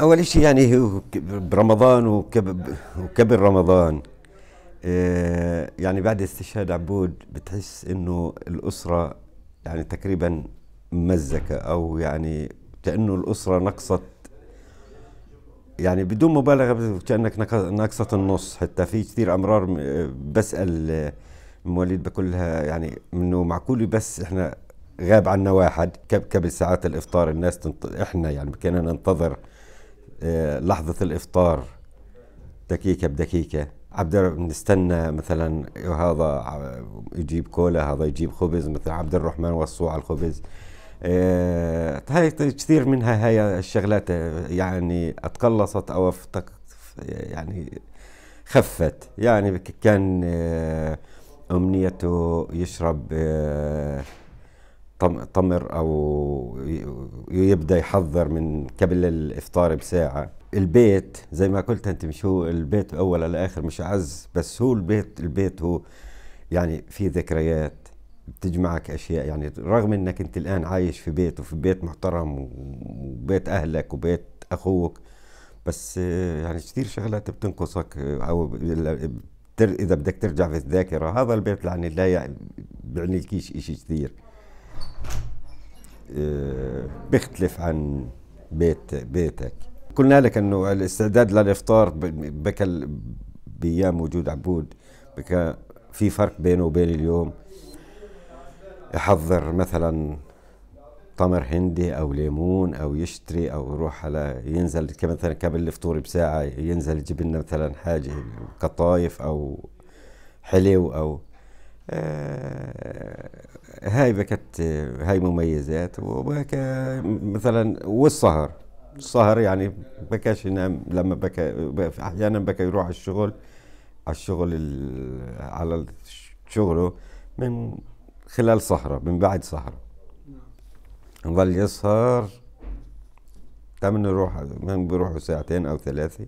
اول شيء يعني هو برمضان وكب وكبر رمضان آه، يعني بعد استشهاد عبود بتحس انه الاسره يعني تقريبا ممزكه او يعني كانه الاسره نقصت يعني بدون مبالغه كانك نقصت النص حتى في كثير امرار بسال مواليد بكلها يعني انه معقول بس احنا غاب عنا واحد قبل ساعات الافطار الناس تنط... احنا يعني كنا ننتظر آه، لحظة الإفطار دقيقة بدقيقة عبد بنستنى مثلا هذا يجيب كولا هذا يجيب خبز مثل عبد الرحمن وصوه على الخبز آه، هاي كثير منها هاي الشغلات آه، يعني اتقلصت او يعني خفت يعني كان امنيته يشرب طمر او يبدا يحضر من قبل الافطار بساعه البيت زي ما قلت انت مش هو البيت اول على اخر مش عز بس هو البيت البيت هو يعني في ذكريات بتجمعك اشياء يعني رغم انك انت الان عايش في بيت وفي بيت محترم وبيت اهلك وبيت اخوك بس يعني كثير شغلات بتنقصك او اذا بدك ترجع في الذاكره هذا البيت يعني لا يعني لكيش شيء كثير بيختلف عن بيت بيتك قلنا لك انه الاستعداد للافطار بكل بايام وجود عبود بكى في فرق بينه وبين اليوم يحضر مثلا تمر هندي او ليمون او يشتري او يروح على ينزل مثلا قبل الفطور بساعه ينزل يجيب لنا مثلا حاجه قطايف او حلو او آه، هاي بكت هاي مميزات وبكى مثلا والسهر السهر يعني بكاش ينام لما بكى احيانا بكى يروح على الشغل على الشغل على شغله من خلال سهره من بعد سهره نظل يسهر تمن يروح من ساعتين او ثلاثه